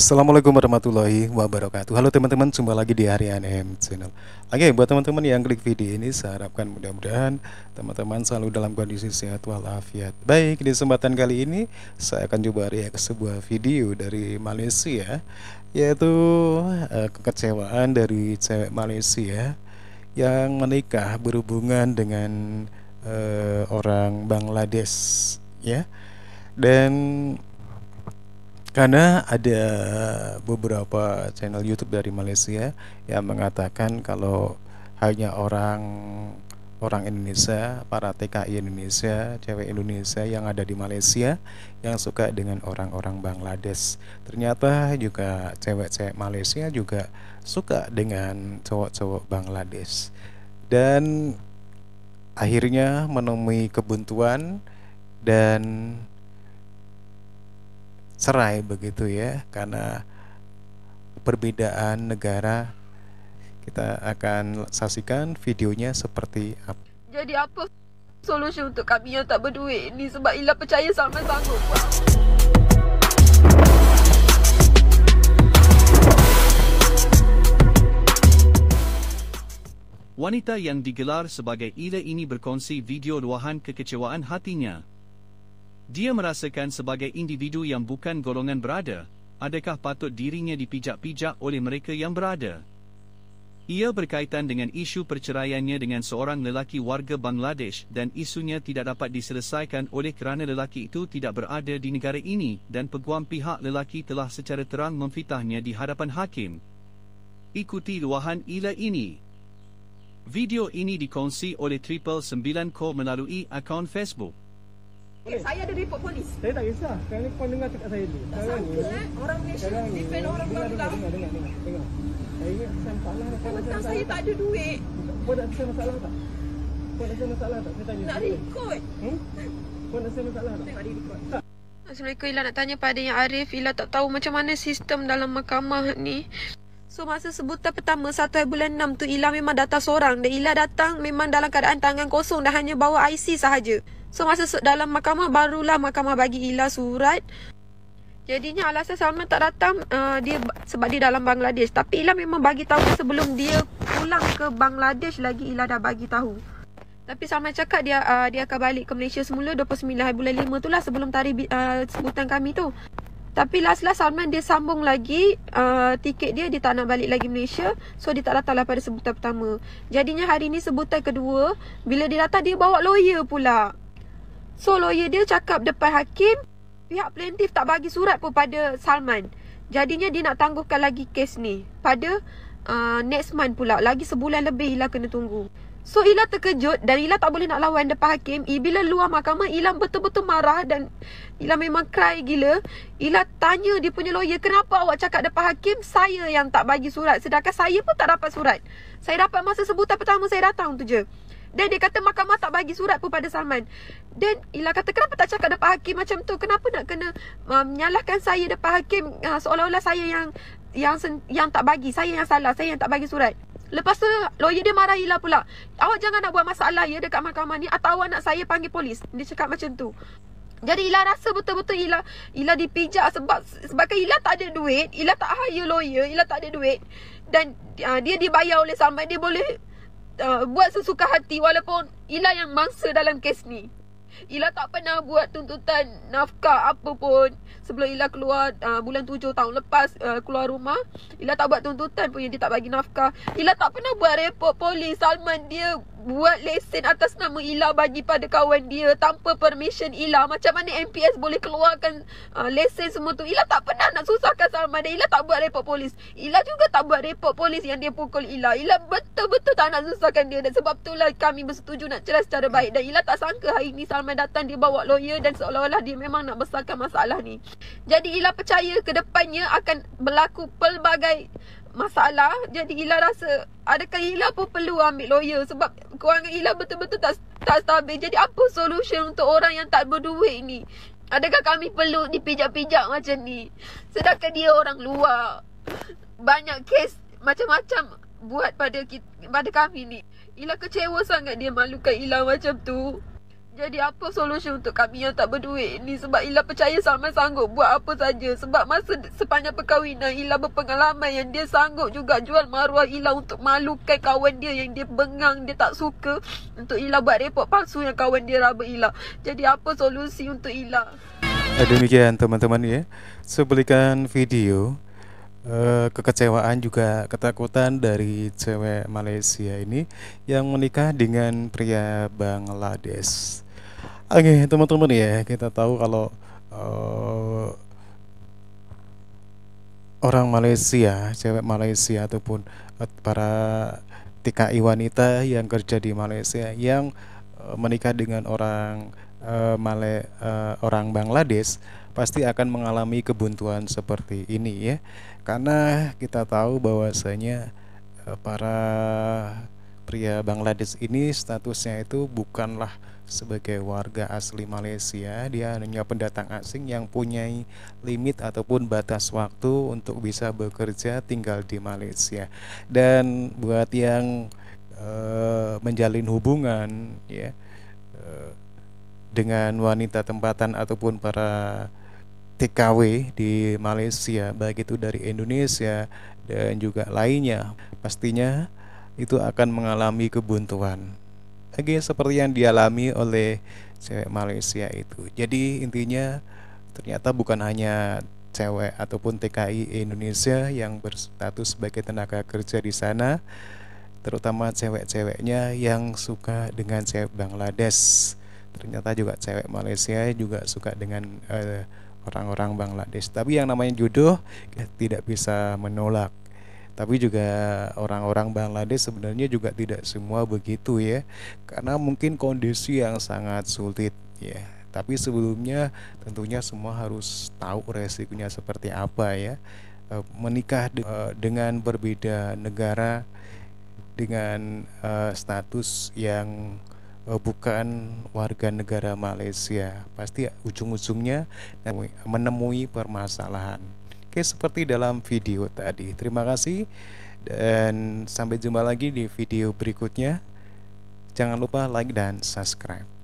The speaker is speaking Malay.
Assalamualaikum warahmatullahi wabarakatuh Halo teman-teman, jumpa lagi di Hari Anem Channel Oke, buat teman-teman yang klik video ini Saya harapkan mudah-mudahan teman-teman selalu dalam kondisi sehat walafiat Baik, di kesempatan kali ini Saya akan coba reaksi sebuah video dari Malaysia Yaitu eh, kekecewaan dari cewek Malaysia Yang menikah berhubungan dengan eh, orang Bangladesh Ya, dan karena ada beberapa channel YouTube dari Malaysia yang mengatakan kalau hanya orang orang Indonesia, para TKI Indonesia, cewek Indonesia yang ada di Malaysia yang suka dengan orang-orang Bangladesh. Ternyata juga cewek-cewek Malaysia juga suka dengan cowok-cowok Bangladesh. Dan akhirnya menemui kebuntuan dan serai begitu ya karena perbedaan negara kita akan saksikan videonya seperti apa jadi apa solusi untuk kami yang tak berduit ini sebab Ila percaya sama sanggup Wanita yang digelar sebagai Ila ini berkongsi video luahan kekecewaan hatinya dia merasakan sebagai individu yang bukan golongan berada, adakah patut dirinya dipijak-pijak oleh mereka yang berada? Ia berkaitan dengan isu perceraiannya dengan seorang lelaki warga Bangladesh dan isunya tidak dapat diselesaikan oleh kerana lelaki itu tidak berada di negara ini dan peguam pihak lelaki telah secara terang memfitahnya di hadapan hakim. Ikuti luahan ila ini. Video ini dikongsi oleh Triple 9 Co melalui akaun Facebook. Okay, ya, saya ada report polis. Saya tak kisah. Sekarang ni puan dengar cakap saya dulu. Tak sangka ni, eh. Orang Malaysia defend orang dengar, orang dengar, dengar, dengar, dengar, dengar. Saya ingat saya masalah. Saya tak, saya, saya tak ada duit. Puan nak saya masalah tak? Puan nak saya masalah tak? Saya tanya. Nak record. Hmm? Puan nak saya masalah tak? Tengok dia record. Tak. Assalamualaikum Ila nak tanya pada yang Arif Ila tak tahu macam mana sistem dalam mahkamah ni So masa sebutan pertama 1 hari bulan 6 tu Ila memang datang seorang Dan Ila datang memang dalam keadaan tangan kosong Dan hanya bawa IC sahaja So masa dalam mahkamah barulah mahkamah bagi Ila surat. Jadinya alasan Salman tak datang uh, dia sebab dia dalam Bangladesh. Tapi Ila memang bagi tahu sebelum dia pulang ke Bangladesh lagi Ila dah bagi tahu. Tapi Salman cakap dia uh, dia akan balik ke Malaysia semula 29 hari bulan 5 itulah sebelum tarikh uh, sebutan kami tu. Tapi last last Salman dia sambung lagi uh, tiket dia dia tak nak balik lagi Malaysia. So dia tak datang lah pada sebutan pertama. Jadinya hari ni sebutan kedua. Bila dia datang dia bawa lawyer pula. So lawyer dia cakap depan hakim pihak plaintif tak bagi surat pun pada Salman. Jadinya dia nak tangguhkan lagi kes ni pada uh, next month pula. Lagi sebulan lebih Ila kena tunggu. So Ila terkejut dan Ila tak boleh nak lawan depan hakim. Bila luar mahkamah Ila betul-betul marah dan Ila memang cry gila. Ila tanya dia punya lawyer kenapa awak cakap depan hakim saya yang tak bagi surat. Sedangkan saya pun tak dapat surat. Saya dapat masa sebutan pertama saya datang tu je. Dan dia kata mahkamah tak bagi surat pun pada Salman. Dan Ila kata kenapa tak cakap depan hakim macam tu? Kenapa nak kena uh, menyalahkan saya depan hakim uh, seolah-olah saya yang yang yang tak bagi, saya yang salah, saya yang tak bagi surat. Lepas tu lawyer dia marah Ila pula. Awak jangan nak buat masalah ya dekat mahkamah ni atau awak nak saya panggil polis. Dia cakap macam tu. Jadi Ila rasa betul-betul Ila Ila dipijak sebab sebab Ila tak ada duit, Ila tak hire lawyer, Ila tak ada duit dan uh, dia dibayar oleh Salman dia boleh Uh, buat sesuka hati walaupun Ila yang mangsa dalam kes ni. Ila tak pernah buat tuntutan nafkah apa pun sebelum Ila keluar uh, bulan tujuh tahun lepas uh, keluar rumah. Ila tak buat tuntutan pun yang dia tak bagi nafkah. Ila tak pernah buat repot polis Salman dia buat lesen atas nama Ila bagi pada kawan dia tanpa permission Ila. Macam mana MPS boleh keluarkan uh, lesen semua tu. Ila tak pernah nak susahkan Salman dan Ila tak buat report polis. Ila juga tak buat report polis yang dia pukul Ila. Ila betul-betul tak nak susahkan dia dan sebab tu lah kami bersetuju nak cerai secara baik. Dan Ila tak sangka hari ni Salman datang dia bawa lawyer dan seolah-olah dia memang nak besarkan masalah ni. Jadi Ila percaya ke depannya akan berlaku pelbagai masalah jadi Ila rasa adakah Ila pun perlu ambil lawyer sebab kewangan Ila betul-betul tak tak stabil. Jadi apa solution untuk orang yang tak berduit ni? Adakah kami perlu dipijak-pijak macam ni? Sedangkan dia orang luar. Banyak kes macam-macam buat pada kita, pada kami ni. Ila kecewa sangat dia malukan Ila macam tu. Jadi apa solusi untuk kami yang tak berduit ni sebab Ila percaya sama sanggup buat apa saja sebab masa sepanjang perkahwinan Ila berpengalaman yang dia sanggup juga jual maruah Ila untuk malukan kawan dia yang dia bengang dia tak suka untuk Ila buat report palsu yang kawan dia raba Ila. Jadi apa solusi untuk Ila? Eh, demikian teman-teman ya. Sebelikan video Eh, kekecewaan juga ketakutan dari cewek Malaysia ini yang menikah dengan pria Bangladesh. Oke teman-teman ya kita tahu kalau uh, orang Malaysia, cewek Malaysia ataupun eh, para TKI wanita yang kerja di Malaysia yang menikah dengan orang uh, Malay uh, orang Bangladesh pasti akan mengalami kebuntuan seperti ini ya karena kita tahu bahwasanya uh, para pria Bangladesh ini statusnya itu bukanlah sebagai warga asli Malaysia dia hanya pendatang asing yang punya limit ataupun batas waktu untuk bisa bekerja tinggal di Malaysia dan buat yang uh, menjalin hubungan ya uh, dengan wanita tempatan ataupun para TKW di Malaysia baik itu dari Indonesia dan juga lainnya pastinya itu akan mengalami kebuntuan lagi seperti yang dialami oleh cewek Malaysia itu jadi intinya ternyata bukan hanya cewek ataupun TKI Indonesia yang berstatus sebagai tenaga kerja di sana terutama cewek-ceweknya yang suka dengan cewek Bangladesh ternyata juga cewek Malaysia juga suka dengan orang eh, orang-orang Bangladesh tapi yang namanya jodoh ya, tidak bisa menolak tapi juga orang-orang Bangladesh sebenarnya juga tidak semua begitu ya karena mungkin kondisi yang sangat sulit ya tapi sebelumnya tentunya semua harus tahu resikonya seperti apa ya eh, menikah de eh, dengan berbeda negara dengan uh, status yang Eh, bukan warga negara Malaysia pasti ujung-ujungnya menemui permasalahan Oke seperti dalam video tadi terima kasih dan sampai jumpa lagi di video berikutnya jangan lupa like dan subscribe